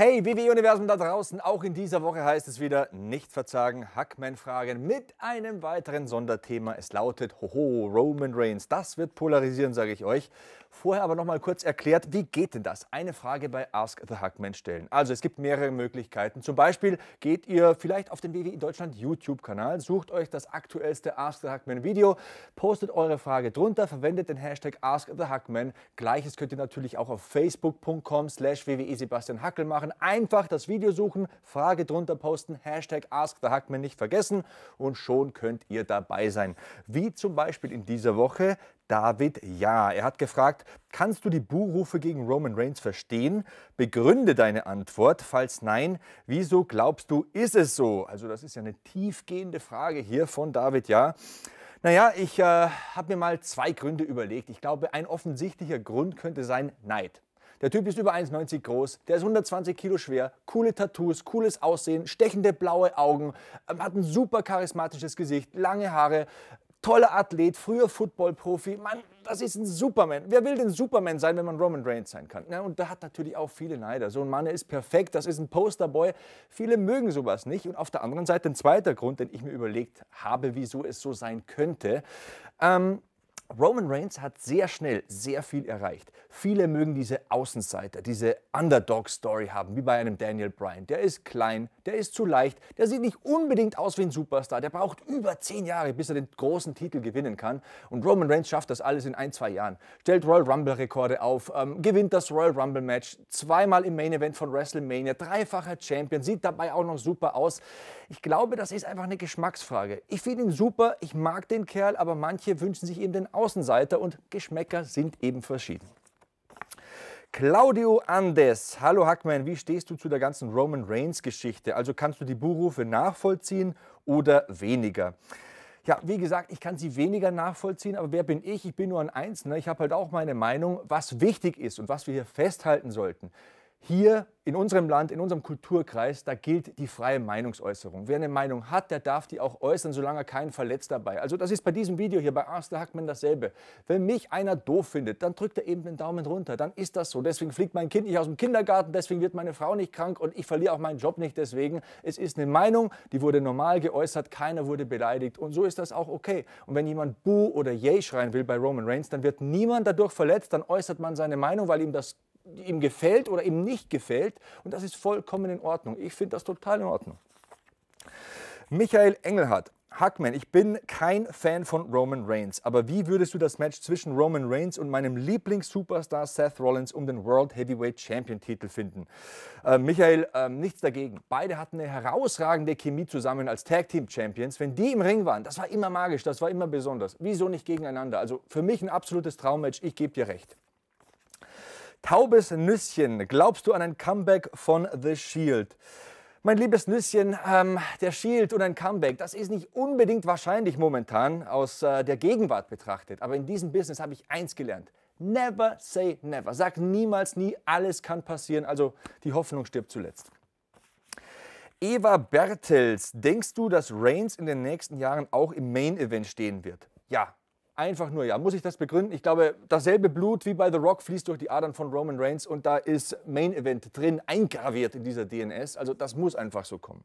Hey, WW-Universum da draußen, auch in dieser Woche heißt es wieder nicht verzagen, Hackman-Fragen mit einem weiteren Sonderthema. Es lautet, hoho, Roman Reigns, das wird polarisieren, sage ich euch. Vorher aber noch mal kurz erklärt, wie geht denn das? Eine Frage bei Ask the Hackman stellen. Also es gibt mehrere Möglichkeiten. Zum Beispiel geht ihr vielleicht auf den WWE Deutschland YouTube-Kanal, sucht euch das aktuellste Ask the Hackman Video, postet eure Frage drunter, verwendet den Hashtag Ask the Hackman. Gleiches könnt ihr natürlich auch auf facebook.com slash wwe Sebastian Hackel machen machen. Einfach das Video suchen, Frage drunter posten, Hashtag AskTheHackman nicht vergessen und schon könnt ihr dabei sein. Wie zum Beispiel in dieser Woche David Ja. Er hat gefragt, kannst du die Buhrufe gegen Roman Reigns verstehen? Begründe deine Antwort. Falls nein, wieso glaubst du, ist es so? Also das ist ja eine tiefgehende Frage hier von David Ja. Naja, ich äh, habe mir mal zwei Gründe überlegt. Ich glaube, ein offensichtlicher Grund könnte sein Neid. Der Typ ist über 1,90 groß, der ist 120 Kilo schwer, coole Tattoos, cooles Aussehen, stechende blaue Augen, ähm, hat ein super charismatisches Gesicht, lange Haare, toller Athlet, früher Footballprofi. Mann, das ist ein Superman. Wer will denn Superman sein, wenn man Roman Reigns sein kann? Ja, ne? und da hat natürlich auch viele Neider. So ein Mann ist perfekt, das ist ein Posterboy. Viele mögen sowas nicht. Und auf der anderen Seite ein zweiter Grund, den ich mir überlegt habe, wieso es so sein könnte. Ähm, Roman Reigns hat sehr schnell sehr viel erreicht. Viele mögen diese Außenseiter, diese Underdog-Story haben, wie bei einem Daniel Bryan. Der ist klein, der ist zu leicht, der sieht nicht unbedingt aus wie ein Superstar, der braucht über zehn Jahre, bis er den großen Titel gewinnen kann. Und Roman Reigns schafft das alles in ein, zwei Jahren. Stellt Royal Rumble-Rekorde auf, ähm, gewinnt das Royal Rumble-Match, zweimal im Main-Event von WrestleMania, dreifacher Champion, sieht dabei auch noch super aus. Ich glaube, das ist einfach eine Geschmacksfrage. Ich finde ihn super, ich mag den Kerl, aber manche wünschen sich eben den Außenseiter und Geschmäcker sind eben verschieden. Claudio Andes. Hallo Hackman, wie stehst du zu der ganzen Roman Reigns Geschichte? Also kannst du die Buhrufe nachvollziehen oder weniger? Ja, wie gesagt, ich kann sie weniger nachvollziehen, aber wer bin ich? Ich bin nur ein Einzelner. Ich habe halt auch meine Meinung, was wichtig ist und was wir hier festhalten sollten hier in unserem Land, in unserem Kulturkreis, da gilt die freie Meinungsäußerung. Wer eine Meinung hat, der darf die auch äußern, solange er keinen verletzt dabei. Also das ist bei diesem Video hier bei Arster Hackmann dasselbe. Wenn mich einer doof findet, dann drückt er eben den Daumen runter. Dann ist das so. Deswegen fliegt mein Kind nicht aus dem Kindergarten, deswegen wird meine Frau nicht krank und ich verliere auch meinen Job nicht deswegen. Es ist eine Meinung, die wurde normal geäußert, keiner wurde beleidigt und so ist das auch okay. Und wenn jemand Bu oder Yay schreien will bei Roman Reigns, dann wird niemand dadurch verletzt, dann äußert man seine Meinung, weil ihm das ihm gefällt oder ihm nicht gefällt. Und das ist vollkommen in Ordnung. Ich finde das total in Ordnung. Michael Engelhardt. Hackman, ich bin kein Fan von Roman Reigns, aber wie würdest du das Match zwischen Roman Reigns und meinem Lieblings-Superstar Seth Rollins um den World Heavyweight Champion-Titel finden? Äh, Michael, äh, nichts dagegen. Beide hatten eine herausragende Chemie zusammen als Tag-Team-Champions. Wenn die im Ring waren, das war immer magisch, das war immer besonders. Wieso nicht gegeneinander? Also für mich ein absolutes Traummatch, ich gebe dir recht. Taubes Nüsschen, glaubst du an ein Comeback von The Shield? Mein liebes Nüsschen, ähm, der Shield und ein Comeback, das ist nicht unbedingt wahrscheinlich momentan aus äh, der Gegenwart betrachtet. Aber in diesem Business habe ich eins gelernt. Never say never. Sag niemals nie, alles kann passieren. Also die Hoffnung stirbt zuletzt. Eva Bertels, denkst du, dass Reigns in den nächsten Jahren auch im Main Event stehen wird? Ja, einfach nur, ja, muss ich das begründen? Ich glaube, dasselbe Blut wie bei The Rock fließt durch die Adern von Roman Reigns und da ist Main Event drin, eingraviert in dieser DNS. Also das muss einfach so kommen.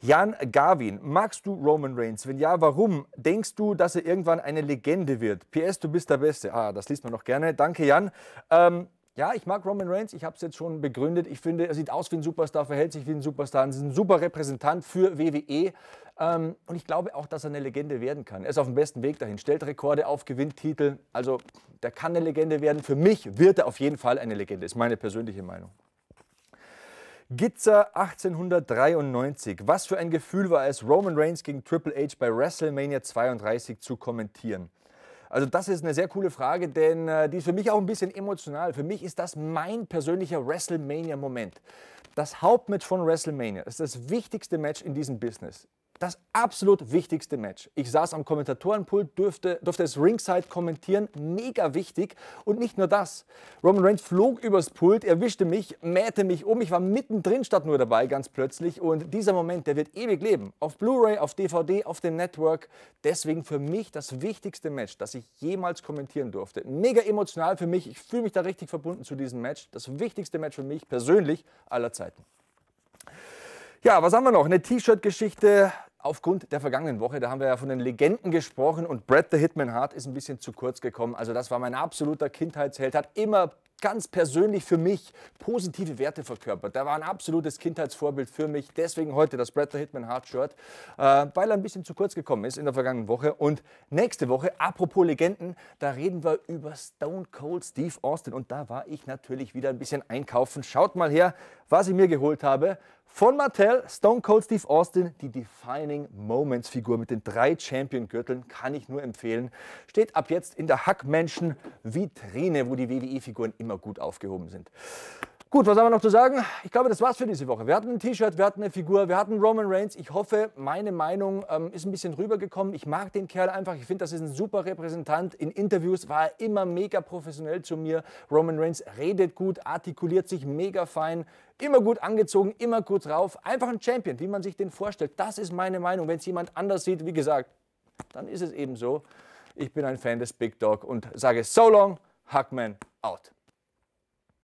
Jan Garvin, magst du Roman Reigns? Wenn ja, warum? Denkst du, dass er irgendwann eine Legende wird? PS, du bist der Beste. Ah, das liest man noch gerne. Danke, Jan. Ähm, ja, ich mag Roman Reigns, ich habe es jetzt schon begründet. Ich finde, er sieht aus wie ein Superstar, verhält sich wie ein Superstar, ist ein super Repräsentant für WWE. Ähm, und ich glaube auch, dass er eine Legende werden kann. Er ist auf dem besten Weg dahin, stellt Rekorde auf, gewinnt Titel. Also, der kann eine Legende werden. Für mich wird er auf jeden Fall eine Legende, ist meine persönliche Meinung. Gitzer 1893. Was für ein Gefühl war es, Roman Reigns gegen Triple H bei WrestleMania 32 zu kommentieren? Also das ist eine sehr coole Frage, denn äh, die ist für mich auch ein bisschen emotional. Für mich ist das mein persönlicher WrestleMania-Moment. Das Hauptmatch von WrestleMania ist das wichtigste Match in diesem Business das absolut wichtigste Match. Ich saß am Kommentatorenpult, durfte, durfte es ringside kommentieren, mega wichtig. Und nicht nur das. Roman Reigns flog übers Pult, erwischte mich, mähte mich um. Ich war mittendrin statt nur dabei, ganz plötzlich. Und dieser Moment, der wird ewig leben. Auf Blu-ray, auf DVD, auf dem Network. Deswegen für mich das wichtigste Match, das ich jemals kommentieren durfte. Mega emotional für mich. Ich fühle mich da richtig verbunden zu diesem Match. Das wichtigste Match für mich persönlich aller Zeiten. Ja, was haben wir noch? Eine T-Shirt-Geschichte aufgrund der vergangenen Woche. Da haben wir ja von den Legenden gesprochen und Brad the Hitman Hart ist ein bisschen zu kurz gekommen. Also das war mein absoluter Kindheitsheld, hat immer ganz persönlich für mich positive Werte verkörpert. Er war ein absolutes Kindheitsvorbild für mich. Deswegen heute das Bretton Hitman Hard Shirt, äh, weil er ein bisschen zu kurz gekommen ist in der vergangenen Woche. Und nächste Woche, apropos Legenden, da reden wir über Stone Cold Steve Austin. Und da war ich natürlich wieder ein bisschen einkaufen. Schaut mal her, was ich mir geholt habe. Von Mattel, Stone Cold Steve Austin, die Defining Moments Figur mit den drei Champion-Gürteln, kann ich nur empfehlen. Steht ab jetzt in der Hackmenschen Vitrine, wo die WWE-Figuren immer gut aufgehoben sind. Gut, was haben wir noch zu sagen? Ich glaube, das war's für diese Woche. Wir hatten ein T-Shirt, wir hatten eine Figur, wir hatten Roman Reigns. Ich hoffe, meine Meinung ähm, ist ein bisschen rübergekommen. Ich mag den Kerl einfach. Ich finde, das ist ein super Repräsentant. In Interviews war er immer mega professionell zu mir. Roman Reigns redet gut, artikuliert sich mega fein, immer gut angezogen, immer gut drauf. Einfach ein Champion, wie man sich den vorstellt. Das ist meine Meinung. Wenn es jemand anders sieht, wie gesagt, dann ist es eben so. Ich bin ein Fan des Big Dog und sage so long, Hackman out.